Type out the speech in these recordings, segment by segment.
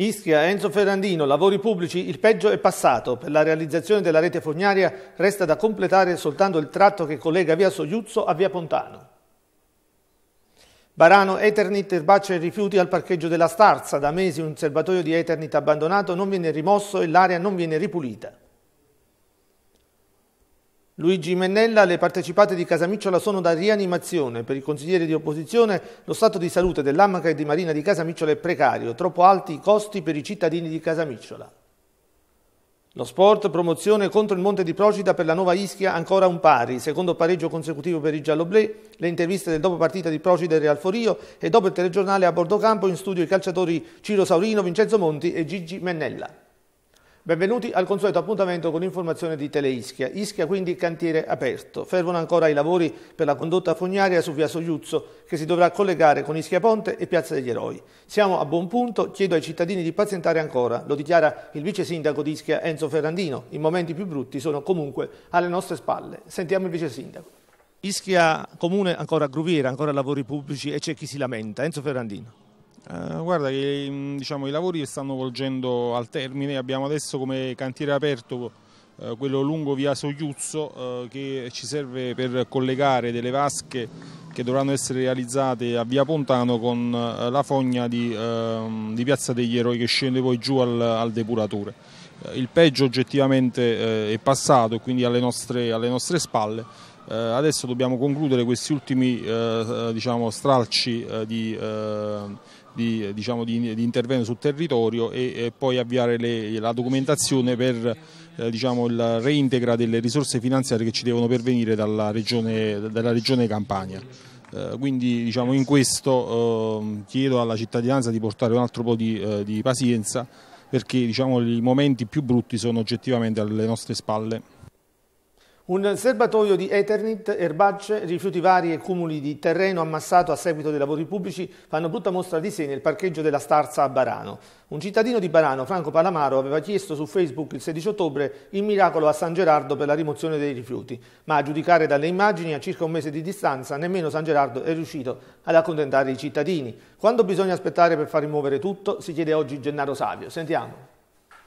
Ischia, Enzo Ferrandino, lavori pubblici, il peggio è passato. Per la realizzazione della rete fognaria resta da completare soltanto il tratto che collega via Sogliuzzo a via Pontano. Barano, Eternit erbaccia e rifiuti al parcheggio della Starza. Da mesi un serbatoio di Eternit abbandonato non viene rimosso e l'area non viene ripulita. Luigi Mennella, le partecipate di Casamicciola sono da rianimazione. Per i consiglieri di opposizione lo stato di salute dell'Amaca e di Marina di Casamicciola è precario, troppo alti i costi per i cittadini di Casamicciola. Lo sport, promozione contro il Monte di Procida per la nuova Ischia, ancora un pari, secondo pareggio consecutivo per i Gialloblè, le interviste del dopo partita di Procida e Real Forio e dopo il telegiornale a bordo campo in studio i calciatori Ciro Saurino, Vincenzo Monti e Gigi Mennella. Benvenuti al consueto appuntamento con informazione di Teleischia. Ischia quindi cantiere aperto. Fervono ancora i lavori per la condotta fognaria su via Sogliuzzo che si dovrà collegare con Ischia Ponte e Piazza degli Eroi. Siamo a buon punto, chiedo ai cittadini di pazientare ancora, lo dichiara il vice sindaco di Ischia Enzo Ferrandino. I momenti più brutti sono comunque alle nostre spalle. Sentiamo il vice sindaco. Ischia comune ancora gruviera, ancora lavori pubblici e c'è chi si lamenta. Enzo Ferrandino. Eh, guarda che mm, diciamo, i lavori stanno volgendo al termine, abbiamo adesso come cantiere aperto eh, quello lungo via Sogliuzzo eh, che ci serve per collegare delle vasche che dovranno essere realizzate a via Pontano con la fogna di, ehm, di, Piazza degli Eroi che scende poi giù al, al depuratore. il peggio oggettivamente è passato e quindi alle nostre, alle nostre spalle. adesso dobbiamo concludere questi ultimi diciamo, stralci di di, diciamo, di, di intervento sul territorio e, e poi avviare le, la documentazione per eh, diciamo, il reintegra delle risorse finanziarie che ci devono pervenire dalla regione, dalla regione Campania. Eh, quindi diciamo, in questo ehm, chiedo alla cittadinanza di portare un altro po' di, eh, di pazienza perché diciamo, i momenti più brutti sono oggettivamente alle nostre spalle. Un serbatoio di Eternit, erbacce, rifiuti vari e cumuli di terreno ammassato a seguito dei lavori pubblici fanno brutta mostra di sé nel parcheggio della Starza a Barano. Un cittadino di Barano, Franco Palamaro, aveva chiesto su Facebook il 16 ottobre il miracolo a San Gerardo per la rimozione dei rifiuti, ma a giudicare dalle immagini a circa un mese di distanza nemmeno San Gerardo è riuscito ad accontentare i cittadini. Quando bisogna aspettare per far rimuovere tutto? Si chiede oggi Gennaro Savio. Sentiamo.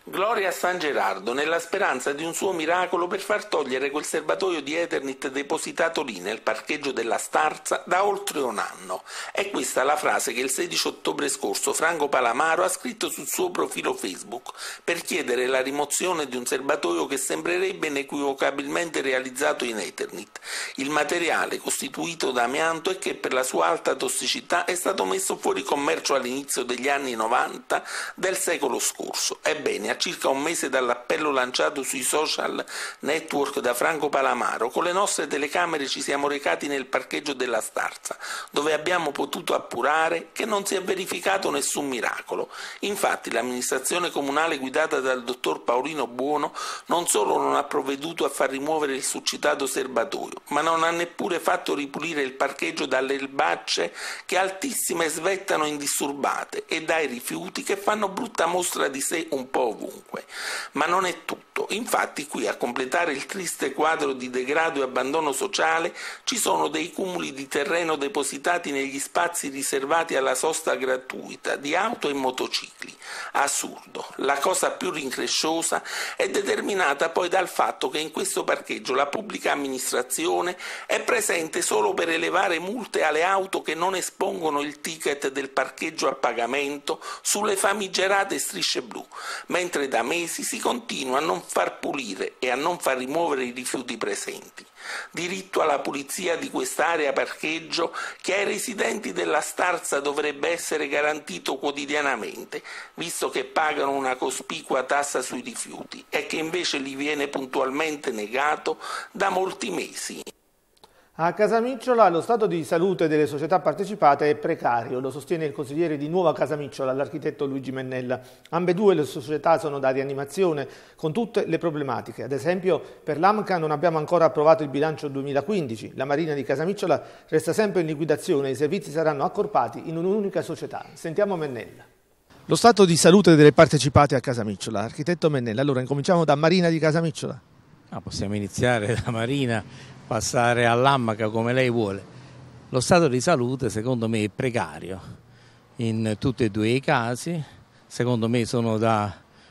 Gloria a San Gerardo, nella speranza di un suo miracolo per far togliere quel serbatoio di Eternit depositato lì nel parcheggio della Starza da oltre un anno. È questa la frase che il 16 ottobre scorso Franco Palamaro ha scritto sul suo profilo Facebook per chiedere la rimozione di un serbatoio che sembrerebbe inequivocabilmente realizzato in Eternit, il materiale costituito da amianto e che per la sua alta tossicità è stato messo fuori commercio all'inizio degli anni 90 del secolo scorso. Ebbene, a circa un mese dall'appello lanciato sui social network da Franco Palamaro, con le nostre telecamere ci siamo recati nel parcheggio della Starza, dove abbiamo potuto appurare che non si è verificato nessun miracolo. Infatti l'amministrazione comunale guidata dal dottor Paolino Buono non solo non ha provveduto a far rimuovere il suscitato serbatoio, ma non ha neppure fatto ripulire il parcheggio dalle erbacce che altissime svettano indisturbate e dai rifiuti che fanno brutta mostra di sé un po' ovunque. Ma non è tutto. Infatti qui a completare il triste quadro di degrado e abbandono sociale ci sono dei cumuli di terreno depositati negli spazi riservati alla sosta gratuita di auto e motocicli. Assurdo. La cosa più rincresciosa è determinata poi dal fatto che in questo parcheggio la pubblica amministrazione è presente solo per elevare multe alle auto che non espongono il ticket del parcheggio a pagamento sulle famigerate strisce blu, mentre mentre da mesi si continua a non far pulire e a non far rimuovere i rifiuti presenti. Diritto alla pulizia di quest'area parcheggio che ai residenti della Starza dovrebbe essere garantito quotidianamente, visto che pagano una cospicua tassa sui rifiuti e che invece gli viene puntualmente negato da molti mesi. A Casamicciola lo stato di salute delle società partecipate è precario, lo sostiene il consigliere di Nuova Casamicciola, l'architetto Luigi Mennella. Ambedue le società sono da rianimazione, con tutte le problematiche. Ad esempio, per l'AMCA non abbiamo ancora approvato il bilancio 2015, la Marina di Casamicciola resta sempre in liquidazione e i servizi saranno accorpati in un'unica società. Sentiamo Mennella. Lo stato di salute delle partecipate a Casamicciola. Architetto Mennella, allora incominciamo da Marina di Casamicciola. Ah, possiamo iniziare da Marina passare all'ammaca come lei vuole. Lo stato di salute secondo me è precario in tutti e due i casi, secondo me sono da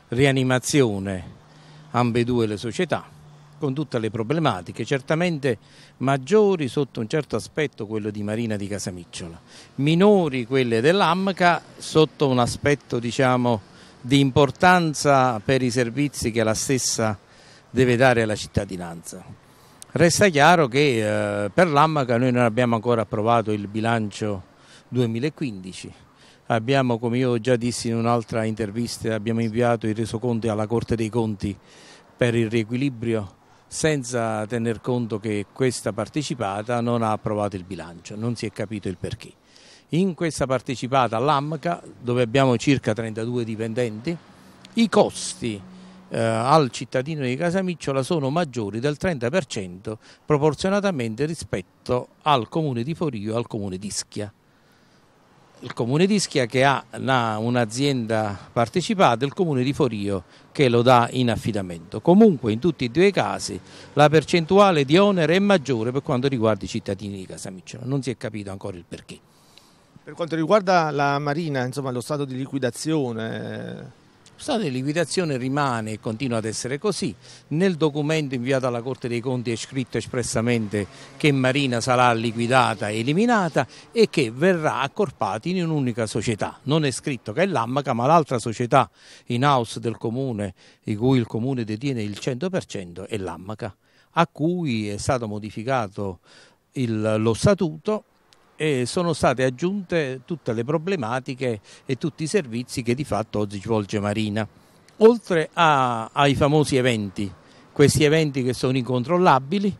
rianimazione ambedue le società con tutte le problematiche, certamente maggiori sotto un certo aspetto quello di Marina di Casamicciola, minori quelle dell'AMCA sotto un aspetto diciamo, di importanza per i servizi che la stessa deve dare alla cittadinanza. Resta chiaro che eh, per l'Ammaca noi non abbiamo ancora approvato il bilancio 2015. Abbiamo, come io già dissi in un'altra intervista, abbiamo inviato i resoconti alla Corte dei Conti per il riequilibrio senza tener conto che questa partecipata non ha approvato il bilancio, non si è capito il perché. In questa partecipata all'AMCA, dove abbiamo circa 32 dipendenti, i costi eh, al cittadino di Casamicciola sono maggiori del 30% proporzionatamente rispetto al comune di Forio e al comune di Ischia. Il comune di Ischia che ha un'azienda partecipata e il comune di Forio che lo dà in affidamento. Comunque in tutti e due i casi la percentuale di onere è maggiore per quanto riguarda i cittadini di Casamicciola, non si è capito ancora il perché. Per quanto riguarda la Marina, insomma, lo stato di liquidazione, stato di liquidazione rimane e continua ad essere così. Nel documento inviato alla Corte dei Conti è scritto espressamente che Marina sarà liquidata e eliminata e che verrà accorpata in un'unica società. Non è scritto che è l'AMCA, ma l'altra società in house del comune, di cui il comune detiene il 100%, è l'AMCA, a cui è stato modificato il, lo statuto e sono state aggiunte tutte le problematiche e tutti i servizi che di fatto oggi svolge Marina. Oltre a, ai famosi eventi, questi eventi che sono incontrollabili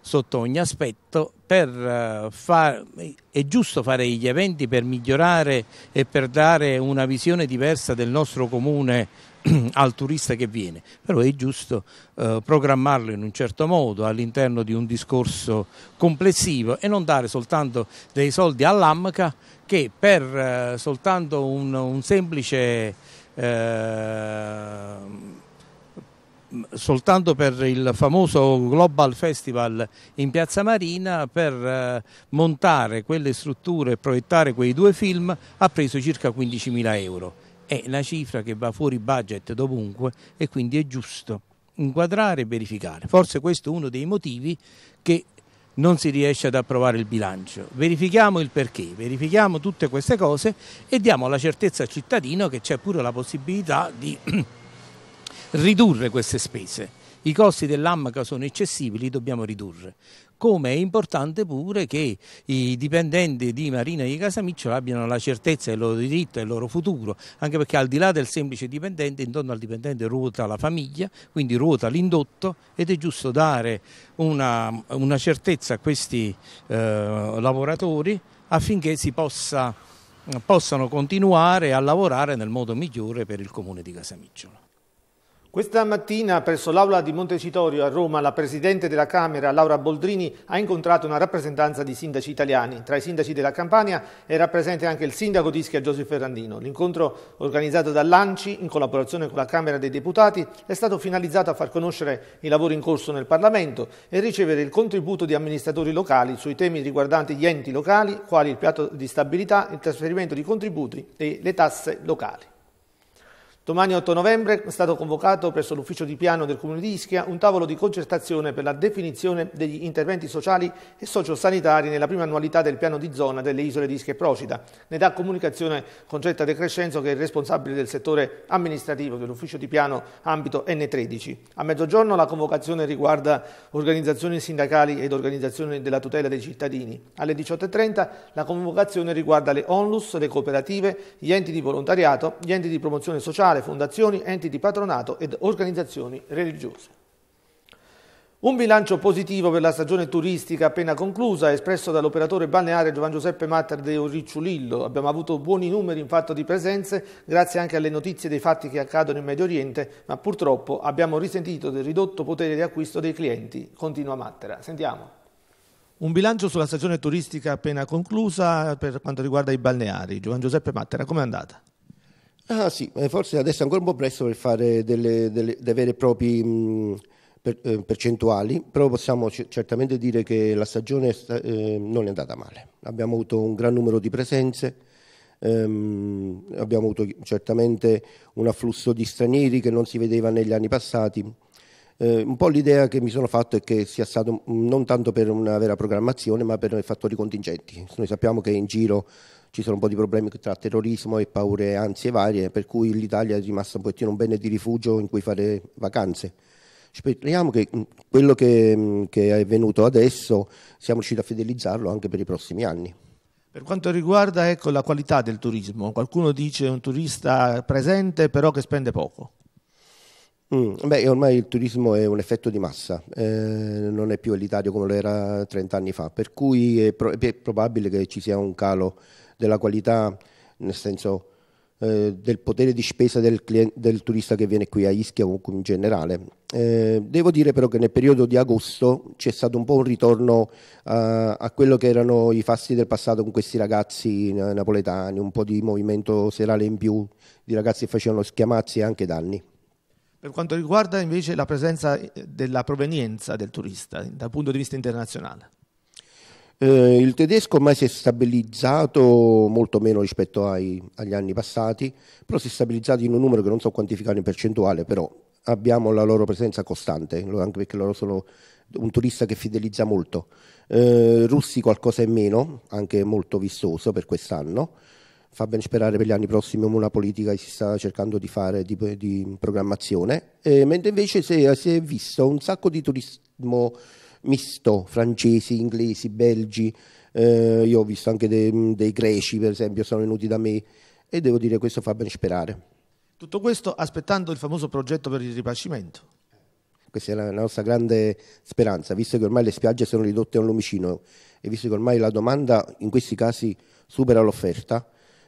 sotto ogni aspetto, eh, far, è giusto fare gli eventi per migliorare e per dare una visione diversa del nostro comune al turista che viene, però è giusto eh, programmarlo in un certo modo all'interno di un discorso complessivo e non dare soltanto dei soldi all'AMCA che per eh, soltanto un, un semplice... Eh, soltanto per il famoso Global Festival in Piazza Marina per eh, montare quelle strutture e proiettare quei due film ha preso circa 15.000 euro è una cifra che va fuori budget dovunque e quindi è giusto inquadrare e verificare. Forse questo è uno dei motivi che non si riesce ad approvare il bilancio. Verifichiamo il perché, verifichiamo tutte queste cose e diamo la certezza al cittadino che c'è pure la possibilità di ridurre queste spese. I costi dell'AMCA sono eccessivi, li dobbiamo ridurre come è importante pure che i dipendenti di Marina di Casamicciola abbiano la certezza del loro diritto e del loro futuro, anche perché al di là del semplice dipendente, intorno al dipendente ruota la famiglia, quindi ruota l'indotto ed è giusto dare una, una certezza a questi eh, lavoratori affinché si possa, possano continuare a lavorare nel modo migliore per il comune di Casamicciola. Questa mattina presso l'aula di Montecitorio a Roma la Presidente della Camera Laura Boldrini ha incontrato una rappresentanza di sindaci italiani. Tra i sindaci della Campania era presente anche il sindaco di Ischia Giuseppe Ferrandino. L'incontro organizzato dall'ANCI in collaborazione con la Camera dei Deputati è stato finalizzato a far conoscere i lavori in corso nel Parlamento e ricevere il contributo di amministratori locali sui temi riguardanti gli enti locali quali il piatto di stabilità, il trasferimento di contributi e le tasse locali. Domani 8 novembre è stato convocato presso l'ufficio di piano del Comune di Ischia un tavolo di concertazione per la definizione degli interventi sociali e sociosanitari nella prima annualità del piano di zona delle isole di Ischia e Procida. Ne dà comunicazione Concetta De Crescenzo che è responsabile del settore amministrativo dell'ufficio di piano ambito N13. A mezzogiorno la convocazione riguarda organizzazioni sindacali ed organizzazioni della tutela dei cittadini. Alle 18.30 la convocazione riguarda le onlus, le cooperative, gli enti di volontariato, gli enti di promozione sociale generale fondazioni, enti di patronato ed organizzazioni religiose. Un bilancio positivo per la stagione turistica appena conclusa, espresso dall'operatore balneare Giovan Giuseppe Matter de Oricciulillo. Abbiamo avuto buoni numeri in fatto di presenze, grazie anche alle notizie dei fatti che accadono in Medio Oriente, ma purtroppo abbiamo risentito del ridotto potere di acquisto dei clienti. Continua Mattera. Sentiamo. Un bilancio sulla stagione turistica appena conclusa per quanto riguarda i balneari. Giovan Giuseppe Mattera, è andata? Ah sì, eh, forse adesso è ancora un po' presto per fare delle, delle, dei vere e proprie mm, per, eh, percentuali, però possiamo certamente dire che la stagione eh, non è andata male. Abbiamo avuto un gran numero di presenze, ehm, abbiamo avuto certamente un afflusso di stranieri che non si vedeva negli anni passati. Eh, un po' l'idea che mi sono fatto è che sia stato non tanto per una vera programmazione, ma per fattori contingenti. Noi sappiamo che in giro ci sono un po' di problemi tra terrorismo e paure e ansie varie, per cui l'Italia è rimasta un pochettino un bene di rifugio in cui fare vacanze. Speriamo che mm, quello che, mm, che è venuto adesso siamo riusciti a fidelizzarlo anche per i prossimi anni. Per quanto riguarda ecco, la qualità del turismo, qualcuno dice un turista presente però che spende poco. Mm, beh, ormai il turismo è un effetto di massa, eh, non è più elitario come lo era 30 anni fa, per cui è, pro- è probabile che ci sia un calo della qualità, nel senso eh, del potere di spesa del, del, turista che viene qui a Ischia comunque in generale. Eh, devo dire però che nel periodo di agosto c'è stato un po' un ritorno a quello che erano i fasti del passato con questi ragazzi napoletani, un po' di movimento serale in più, di ragazzi che facevano schiamazzi e anche danni. Per quanto riguarda invece la presenza eh, della provenienza del turista dal punto di vista internazionale? Eh, il tedesco ormai si è stabilizzato molto meno rispetto ai, agli anni passati, però si è stabilizzato in un numero che non so quantificare in percentuale, però abbiamo la loro presenza costante, anche perché loro sono un turista che fidelizza molto. Eh, russi qualcosa in meno, anche molto vistoso per quest'anno. Fa ben sperare per gli anni prossimi una politica che si sta cercando di fare di, di programmazione, eh, mentre invece si è, si è visto un sacco di turismo misto, francesi, inglesi, belgi, eh, io ho visto anche dei, dei greci per esempio, sono venuti da me e devo dire questo fa ben sperare. Tutto questo aspettando il famoso progetto per il ripascimento. Questa è la nostra grande speranza, visto che ormai le spiagge sono ridotte a un lumicino e visto che ormai la domanda in questi casi supera l'offerta,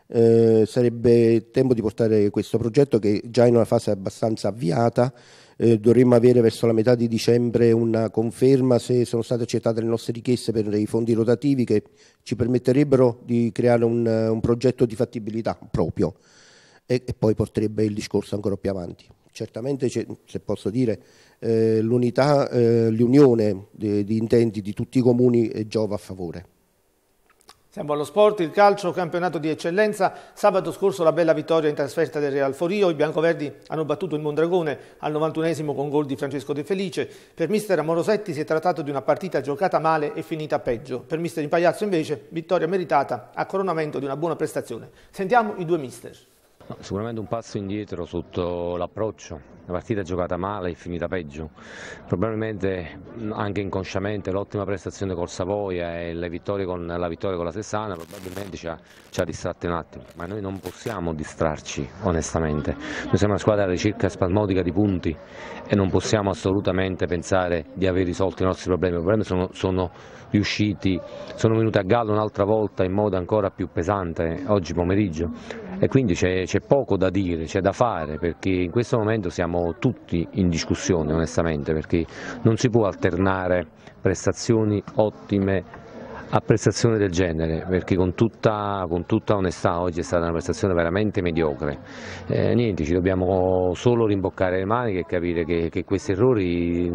eh, sarebbe tempo di portare questo progetto che già in una fase abbastanza avviata. Eh, dovremmo avere verso la metà di dicembre una conferma se sono state accettate le nostre richieste per i fondi rotativi che ci permetterebbero di creare un, un progetto di fattibilità proprio e, e, poi porterebbe il discorso ancora più avanti. Certamente, se posso dire, eh, l'unità, eh, l'unione di, eh, di intenti di tutti i comuni giova a favore. Siamo allo sport, il calcio, campionato di eccellenza. Sabato scorso la bella vittoria in trasferta del Real Forio. I biancoverdi hanno battuto il Mondragone al 91 con gol di Francesco De Felice. Per mister Amorosetti si è trattato di una partita giocata male e finita peggio. Per mister Impaiazzo invece vittoria meritata a coronamento di una buona prestazione. Sentiamo i due mister. Sicuramente un passo indietro sotto l'approccio, la partita è giocata male e finita peggio, probabilmente mm, anche inconsciamente l'ottima prestazione col Savoia e la vittoria con la, vittoria con la Sessana probabilmente ci ha, ci ha, distratti un attimo, ma noi non possiamo distrarci onestamente, noi siamo una squadra alla ricerca spasmodica di punti e non possiamo assolutamente pensare di aver risolto i nostri problemi, i problemi sono, sono riusciti, sono venuti a gallo un'altra volta in modo ancora più pesante oggi pomeriggio e quindi c'è, poco da dire, c'è da fare perché in questo momento siamo tutti in discussione onestamente perché non si può alternare prestazioni ottime a prestazioni del genere perché con tutta, con tutta onestà oggi è stata una prestazione veramente mediocre eh, niente ci dobbiamo solo rimboccare le maniche e capire che, che questi errori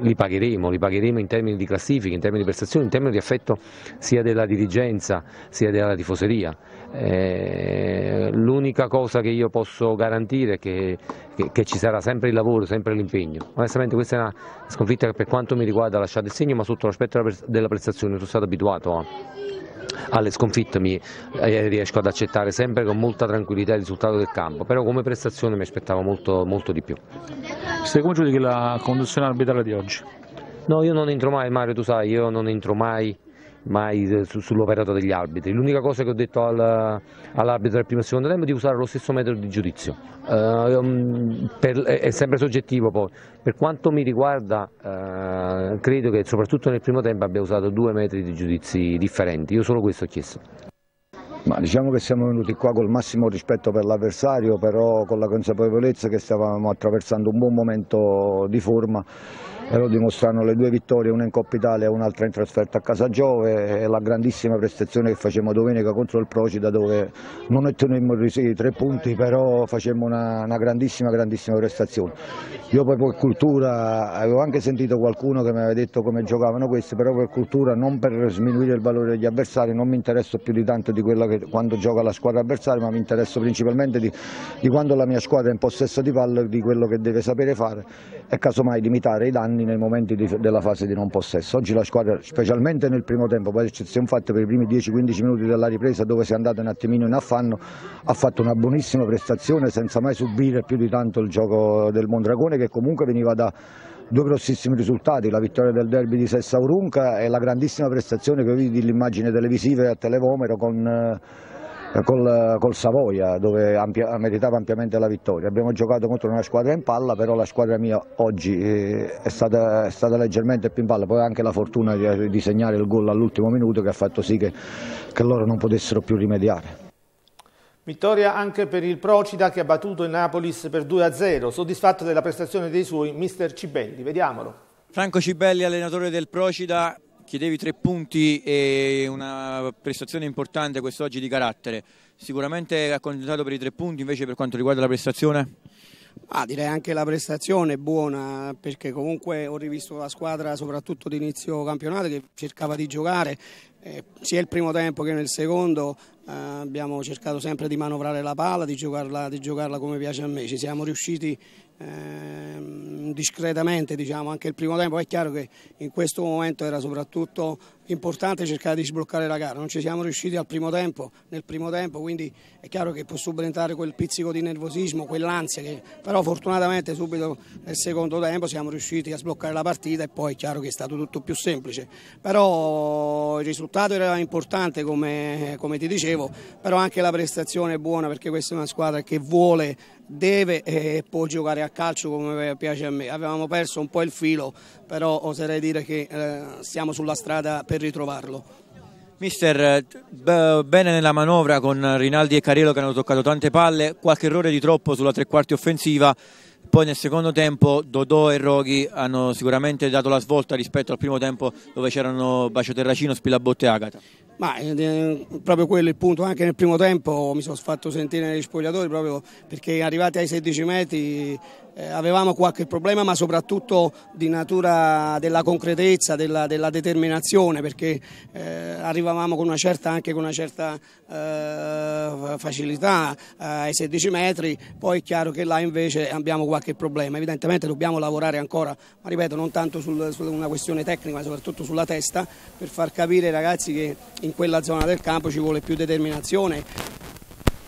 li pagheremo li pagheremo in termini di classifica in termini di prestazioni in termini di affetto sia della dirigenza sia della tifoseria eh, l'unica cosa che io posso garantire è che, che, che, ci sarà sempre il lavoro, sempre l'impegno. Onestamente questa è una sconfitta che per quanto mi riguarda ha lasciato il segno, ma sotto l'aspetto della prestazione sono stato abituato a alle sconfitte mi riesco ad accettare sempre con molta tranquillità il risultato del campo, però come prestazione mi aspettavo molto, molto di più. Se come giudichi la conduzione arbitrale di oggi? No, io non entro mai, Mario, tu sai, io non entro mai mai eh, su, sull'operato degli arbitri. L'unica cosa che ho detto al, all'arbitro del primo e secondo tempo è di usare lo stesso metodo di giudizio. Uh, per, è sempre soggettivo poi. Per quanto mi riguarda uh, credo che soprattutto nel primo tempo abbia usato due metri di giudizi differenti. Io solo questo ho chiesto. Ma diciamo che siamo venuti qua col massimo rispetto per l'avversario, però con la consapevolezza che stavamo attraversando un buon momento di forma e lo dimostrano le due vittorie, una in Coppa Italia e un'altra in trasferta a Casa Giove e la grandissima prestazione che facemmo domenica contro il Procida dove non ottenemmo i tre punti però facemmo una, una, grandissima grandissima prestazione. Io poi per cultura avevo anche sentito qualcuno che mi aveva detto come giocavano questi, però per cultura non per sminuire il valore degli avversari, non mi interesso più di tanto di quella che quando gioca la squadra avversaria, ma mi interesso principalmente di, di quando la mia squadra è in possesso di palla, di quello che deve sapere fare e casomai limitare i danni nei momenti di, della fase di non possesso. Oggi la squadra, specialmente nel primo tempo, poi ci siamo fatti per i primi 10-15 minuti della ripresa dove si è andata un attimino in affanno, ha fatto una buonissima prestazione senza mai subire più di tanto il gioco del Mondragone che comunque veniva da due grossissimi risultati, la vittoria del derby di Sessa Urunca e la grandissima prestazione che vedi l'immagine televisiva a Televomero con... Eh, eh, col, col Savoia dove ampia, meritava ampiamente la vittoria. Abbiamo giocato contro una squadra in palla, però la squadra mia oggi eh, è stata, è stata leggermente più in palla, poi anche la fortuna di, di segnare il gol all'ultimo minuto che ha fatto sì che, che loro non potessero più rimediare. Vittoria anche per il Procida che ha battuto il Napolis per 2-0, soddisfatto della prestazione dei suoi mister Cibelli, vediamolo. Franco Cibelli, allenatore del Procida, Chiedevi tre punti e una prestazione importante quest'oggi di carattere. Sicuramente accontentato per i tre punti, invece per quanto riguarda la prestazione? Ah, direi anche la prestazione è buona perché comunque ho rivisto la squadra soprattutto d'inizio campionato che cercava di giocare eh, sia il primo tempo che nel secondo eh, abbiamo cercato sempre di manovrare la palla, di giocarla, di giocarla come piace a me, ci siamo riusciti Ehm, discretamente diciamo, anche il primo tempo. È chiaro che in questo momento era soprattutto importante cercare di sbloccare la gara, non ci siamo riusciti al primo tempo, nel primo tempo, quindi è chiaro che può subentrare quel pizzico di nervosismo, quell'ansia, che, però fortunatamente subito nel secondo tempo siamo riusciti a sbloccare la partita e poi è chiaro che è stato tutto più semplice. Però il risultato era importante come, come ti dicevo, però anche la prestazione è buona perché questa è una squadra che vuole deve e può giocare a calcio come piace a me. Avevamo perso un po' il filo, però oserei dire che eh, siamo sulla strada per ritrovarlo. Mister, eh, bene nella manovra con Rinaldi e Carello che hanno toccato tante palle, qualche errore di troppo sulla tre quarti offensiva, poi nel secondo tempo Dodò e Roghi hanno sicuramente dato la svolta rispetto al primo tempo dove c'erano Bacio Terracino, Spilabotte e Agata. Ma eh, proprio quello è il punto, anche nel primo tempo mi sono fatto sentire negli spogliatori proprio perché arrivati ai 16 metri eh, avevamo qualche problema ma soprattutto di natura della concretezza, della, della determinazione perché eh, arrivavamo con una certa, anche con una certa eh, facilità eh, ai 16 metri, poi è chiaro che là invece abbiamo qualche problema, evidentemente dobbiamo lavorare ancora, ma ripeto non tanto sul, su una questione tecnica ma soprattutto sulla testa per far capire ai ragazzi che in quella zona del campo ci vuole più determinazione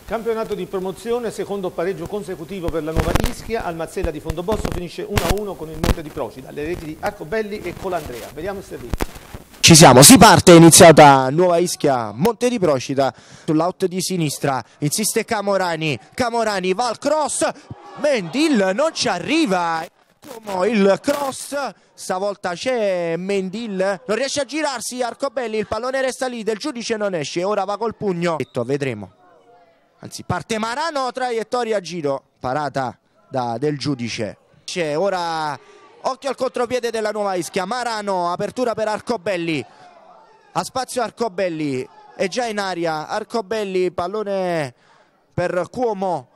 Campionato di promozione, secondo pareggio consecutivo per la nuova Ischia, al Mazzella di Fondobosso finisce 1-1 con il Monte di Procida, le reti di Arcobelli e Colandrea. Vediamo il servizio. Ci siamo, si parte, è iniziata nuova ischia, Monte di Procida, sull'out di sinistra, insiste Camorani, Camorani va al cross, Mendil non ci arriva, il cross, stavolta c'è Mendil, non riesce a girarsi, Arcobelli, il pallone resta lì, del giudice non esce, ora va col pugno, vedremo. Anzi, parte Marano, traiettoria a giro, parata da, del giudice. C'è ora occhio al contropiede della nuova Ischia. Marano, apertura per Arcobelli. A spazio Arcobelli, è già in aria. Arcobelli, pallone per Cuomo.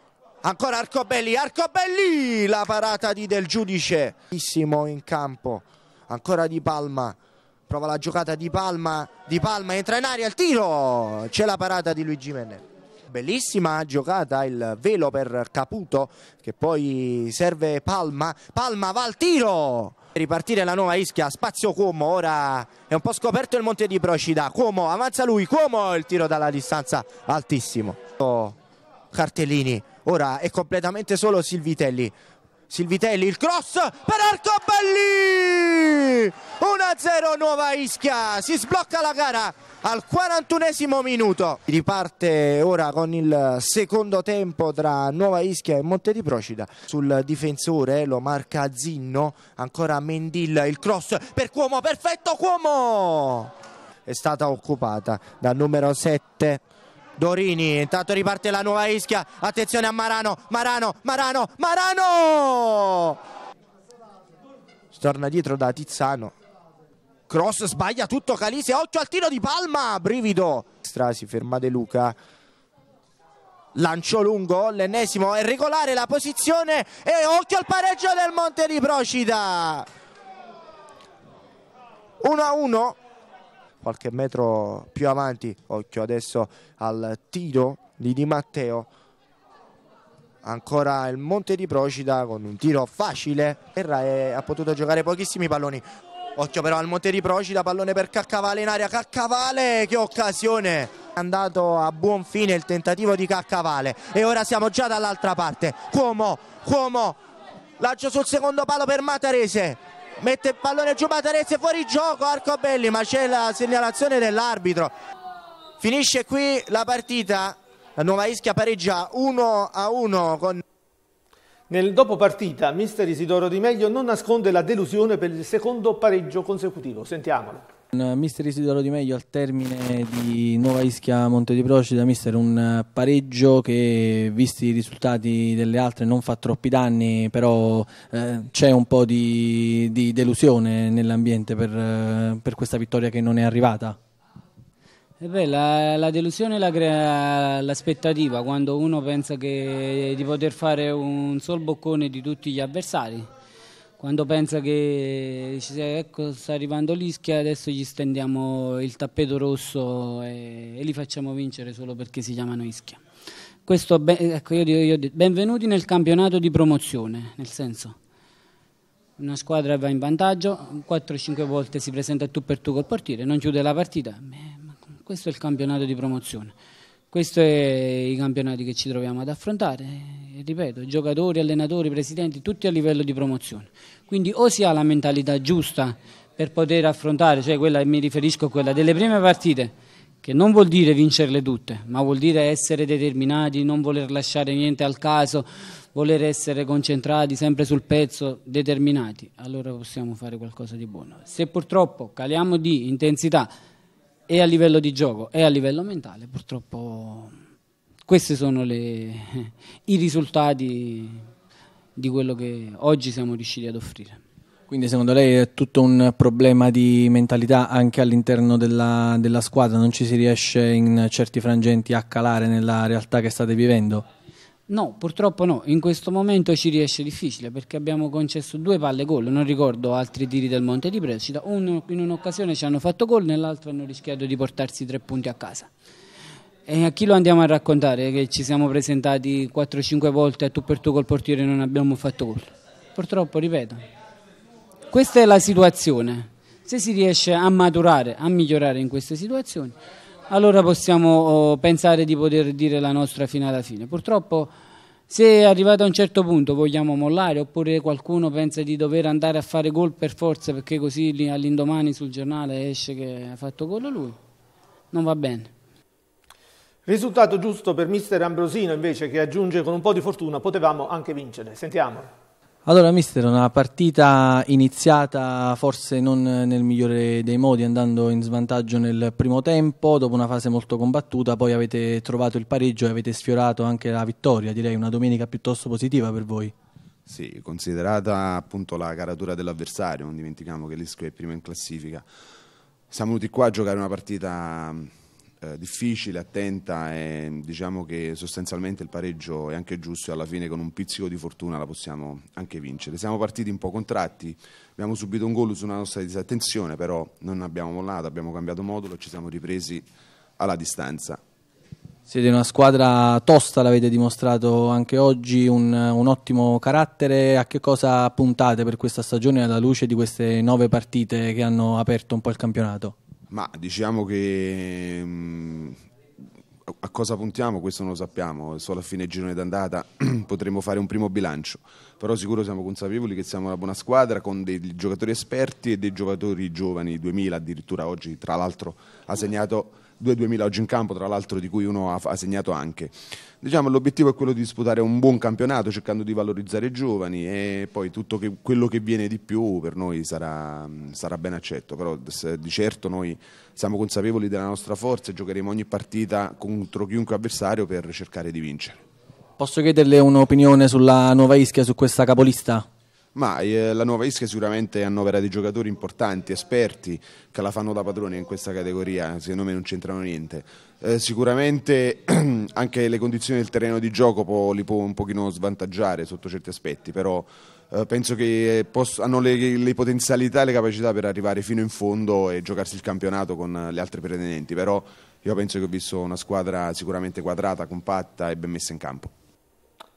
Ancora Arcobelli, Arcobelli! La parata di del giudice. Bellissimo in campo. Ancora Di Palma. Prova la giocata di Palma. Di Palma entra in aria il tiro. C'è la parata di Luigi Menne bellissima giocata il velo per Caputo che poi serve Palma Palma va al tiro ripartire la nuova Ischia, spazio Cuomo, ora è un po' scoperto il Monte di Procida, Cuomo avanza lui, Cuomo il tiro dalla distanza altissimo. Oh, cartellini, ora è completamente solo Silvitelli, Silvitelli, il cross per Arcoballi! 1-0 Nuova Ischia, si sblocca la gara al 41 esimo minuto. Riparte ora con il secondo tempo tra Nuova Ischia e Monte di Procida. Sul difensore lo marca Zinno, ancora Mendil, il cross per Cuomo, perfetto Cuomo! È stata occupata dal numero 7 Dorini, intanto riparte la nuova Ischia, attenzione a Marano, Marano, Marano, Marano! Si torna dietro da Tizzano, cross sbaglia tutto Calise, occhio al tiro di Palma, brivido! Strasi, ferma De Luca, lancio lungo, l'ennesimo, è regolare la posizione e occhio al pareggio del Monte di Procida! 1 a 1 qualche metro più avanti, occhio adesso al tiro di Di Matteo, ancora il Monte di Procida con un tiro facile, Terra ha potuto giocare pochissimi palloni, occhio però al Monte di Procida, pallone per Caccavale in aria, Caccavale che occasione! È andato a buon fine il tentativo di Caccavale e ora siamo già dall'altra parte Cuomo, Cuomo lancio sul secondo palo per Matarese mette il pallone giù Matarezzi fuori gioco Arcobelli ma c'è la segnalazione dell'arbitro finisce qui la partita la Nuova Ischia pareggia 1 a 1 con nel dopo partita mister Isidoro Di Meglio non nasconde la delusione per il secondo pareggio consecutivo sentiamolo eh, mister Isidoro Di Meglio al termine di Nuova Ischia Monte di Procida, mister un eh, pareggio che visti i risultati delle altre non fa troppi danni, però eh, c'è un po' di, di delusione nell'ambiente per, eh, per, questa vittoria che non è arrivata. Eh beh, la, la, delusione la crea l'aspettativa quando uno pensa che, di poter fare un sol boccone di tutti gli avversari quando pensa che ecco, sta arrivando l'Ischia, adesso gli stendiamo il tappeto rosso e, e li facciamo vincere solo perché si chiamano Ischia. Questo, ecco, io, io, io, benvenuti nel campionato di promozione, nel senso una squadra va in vantaggio, 4-5 volte si presenta tu per tu col portiere, non chiude la partita, questo è il campionato di promozione. Questi sono i campionati che ci troviamo ad affrontare, ripeto, giocatori, allenatori, presidenti, tutti a livello di promozione. Quindi o si ha la mentalità giusta per poter affrontare, cioè quella, mi riferisco a quella delle prime partite, che non vuol dire vincerle tutte, ma vuol dire essere determinati, non voler lasciare niente al caso, voler essere concentrati, sempre sul pezzo, determinati, allora possiamo fare qualcosa di buono. Se purtroppo caliamo di intensità, e a livello di gioco e a livello mentale purtroppo questi sono le, i risultati di quello che oggi siamo riusciti ad offrire. Quindi secondo lei è tutto un problema di mentalità anche all'interno della, della squadra, non ci si riesce in certi frangenti a calare nella realtà che state vivendo? No, purtroppo no, in questo momento ci riesce difficile perché abbiamo concesso due palle gol, non ricordo altri tiri del Monte di Prescita, uno, in un'occasione ci hanno fatto gol, nell'altro hanno rischiato di portarsi tre punti a casa. E a chi lo andiamo a raccontare che ci siamo presentati 4-5 volte a tu per tu col portiere e non abbiamo fatto gol? Purtroppo, ripeto, questa è la situazione. Se si riesce a maturare, a migliorare in queste situazioni, allora possiamo oh, pensare di poter dire la nostra fino alla fine. Purtroppo se arrivato a un certo punto vogliamo mollare oppure qualcuno pensa di dover andare a fare gol per forza perché così all'indomani sul giornale esce che ha fatto gol lui, non va bene. Risultato giusto per mister Ambrosino invece che aggiunge con un po' di fortuna potevamo anche vincere. Sentiamolo. Allora, mister, una partita iniziata forse non nel migliore dei modi, andando in svantaggio nel primo tempo, dopo una fase molto combattuta, poi avete trovato il pareggio e avete sfiorato anche la vittoria, direi una domenica piuttosto positiva per voi. Sì, considerata appunto la caratura dell'avversario, non dimentichiamo che l'Isco è prima in classifica. Siamo venuti qua a giocare una partita eh, difficile, attenta e diciamo che sostanzialmente il pareggio è anche giusto e alla fine con un pizzico di fortuna la possiamo anche vincere. Siamo partiti un po' contratti, abbiamo subito un gol su una nostra disattenzione, però non abbiamo mollato, abbiamo cambiato modulo, e ci siamo ripresi alla distanza. Siete una squadra tosta, l'avete dimostrato anche oggi, un, un, ottimo carattere. A che cosa puntate per questa stagione alla luce di queste nove partite che hanno aperto un po' il campionato? Ma diciamo che mm, a cosa puntiamo questo non lo sappiamo, solo a fine girone d'andata potremo fare un primo bilancio, però sicuro siamo consapevoli che siamo una buona squadra con dei giocatori esperti e dei giocatori giovani, 2000 addirittura oggi tra l'altro ha segnato due 2000 oggi in campo, tra l'altro di cui uno ha, segnato anche. Diciamo, l'obiettivo è quello di disputare un buon campionato cercando di valorizzare i giovani e poi tutto che, quello che viene di più per noi sarà, sarà ben accetto, però di certo noi siamo consapevoli della nostra forza e giocheremo ogni partita contro chiunque avversario per cercare di vincere. Posso chiederle un'opinione sulla nuova Ischia, su questa capolista? Ma eh, la nuova Ischia sicuramente annovera dei giocatori importanti, esperti, che la fanno da padrone in questa categoria, secondo me non c'entrano niente. Eh, sicuramente anche le condizioni del terreno di gioco può, li può un pochino svantaggiare sotto certi aspetti, però eh, penso che posso, hanno le, le, potenzialità e le capacità per arrivare fino in fondo e giocarsi il campionato con le altre pretendenti, però io penso che ho visto una squadra sicuramente quadrata, compatta e ben messa in campo.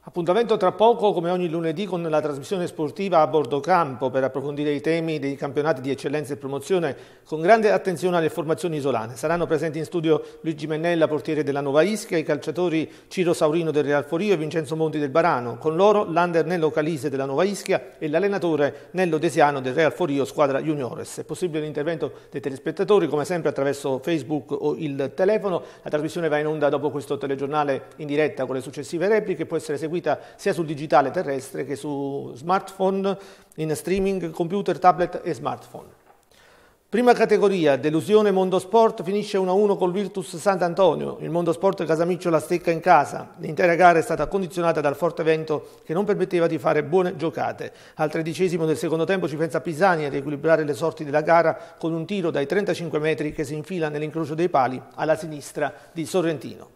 Appuntamento tra poco, come ogni lunedì, con la trasmissione sportiva a bordo campo per approfondire i temi dei campionati di eccellenza e promozione con grande attenzione alle formazioni isolane. Saranno presenti in studio Luigi Mennella, portiere della Nova Ischia, i calciatori Ciro Saurino del Real Forio e Vincenzo Monti del Barano. Con loro l'under Nello Calise della Nova Ischia e l'allenatore Nello Desiano del Real Forio, squadra juniores. È possibile l'intervento dei telespettatori, come sempre attraverso Facebook o il telefono. La trasmissione va in onda dopo questo telegiornale in diretta con le successive repliche può essere seguita eseguita sia sul digitale terrestre che su smartphone, in streaming, computer, tablet e smartphone. Prima categoria, delusione mondo sport, finisce 1-1 col Virtus Sant'Antonio. Il mondo sport Casamiccio la stecca in casa. L'intera gara è stata condizionata dal forte vento che non permetteva di fare buone giocate. Al tredicesimo del secondo tempo ci pensa Pisani a riequilibrare le sorti della gara con un tiro dai 35 metri che si infila nell'incrocio dei pali alla sinistra di Sorrentino.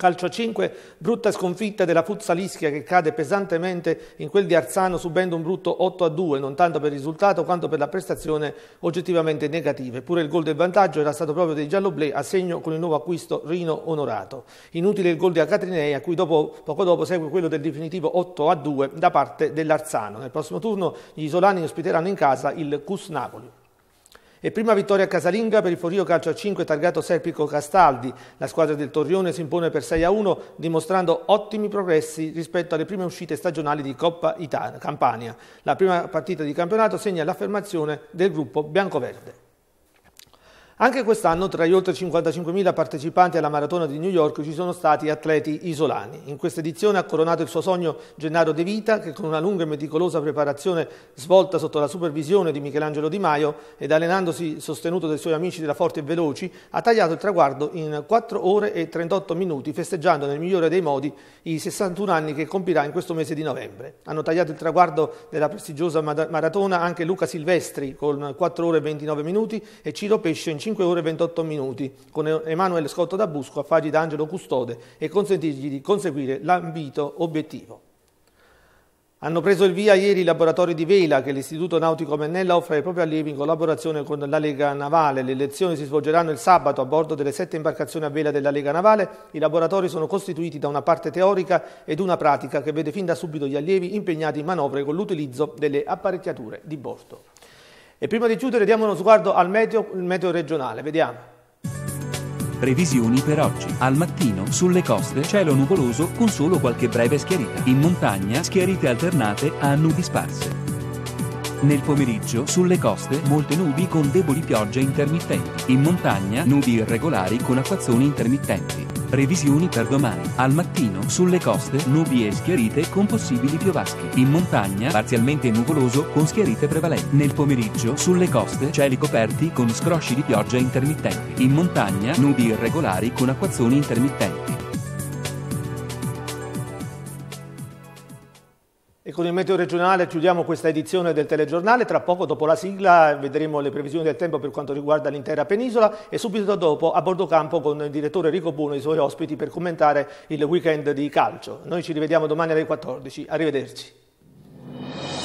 Calcio 5, brutta sconfitta della Fuzzalischia che cade pesantemente in quel di Arzano subendo un brutto 8 a 2, non tanto per il risultato quanto per la prestazione oggettivamente negativa. Eppure il gol del vantaggio era stato proprio dei gialloblè a segno con il nuovo acquisto Rino Onorato. Inutile il gol di Acatrinei a cui dopo, poco dopo segue quello del definitivo 8 a 2 da parte dell'Arzano. Nel prossimo turno gli isolani ospiteranno in casa il Cus Napoli. E prima vittoria casalinga per il Forio calcio a 5 targato Serpico Castaldi. La squadra del Torrione si impone per 6 a 1 dimostrando ottimi progressi rispetto alle prime uscite stagionali di Coppa Italia, Campania. La prima partita di campionato segna l'affermazione del gruppo biancoverde. Anche quest'anno tra gli oltre 55.000 partecipanti alla maratona di New York ci sono stati atleti isolani. In questa edizione ha coronato il suo sogno Gennaro De Vita che con una lunga e meticolosa preparazione svolta sotto la supervisione di Michelangelo Di Maio ed allenandosi sostenuto dai suoi amici della Forte e Veloci ha tagliato il traguardo in 4 ore e 38 minuti festeggiando nel migliore dei modi i 61 anni che compirà in questo mese di novembre. Hanno tagliato il traguardo della prestigiosa maratona anche Luca Silvestri con 4 ore e 29 minuti e Ciro Pesce in 5 5 ore e 28 minuti con Emanuele Scotto da Busco, affari da Angelo Custode e consentirgli di conseguire l'ambito obiettivo. Hanno preso il via ieri i laboratori di vela che l'Istituto Nautico Mennella offre ai propri allievi in collaborazione con la Lega Navale. Le lezioni si svolgeranno il sabato a bordo delle sette imbarcazioni a vela della Lega Navale. I laboratori sono costituiti da una parte teorica ed una pratica che vede fin da subito gli allievi impegnati in manovre con l'utilizzo delle apparecchiature di bordo. E prima di chiudere diamo uno sguardo al meteo, meteo regionale, vediamo. Previsioni per oggi. Al mattino, sulle coste, cielo nuvoloso con solo qualche breve schiarita. In montagna, schiarite alternate a nubi sparse. Nel pomeriggio, sulle coste, molte nubi con deboli piogge intermittenti. In montagna, nubi irregolari con acquazzoni intermittenti. Previsioni per domani. Al mattino sulle coste nubi e schiarite con possibili piovasche. In montagna parzialmente nuvoloso con schiarite prevalenti. Nel pomeriggio sulle coste cieli coperti con scrosci di pioggia intermittenti. In montagna nubi irregolari con acquazzoni intermittenti. Con il meteo regionale chiudiamo questa edizione del telegiornale, tra poco dopo la sigla vedremo le previsioni del tempo per quanto riguarda l'intera penisola e subito dopo a bordo campo con il direttore Rico Buono e i suoi ospiti per commentare il weekend di calcio. Noi ci rivediamo domani alle 14, arrivederci.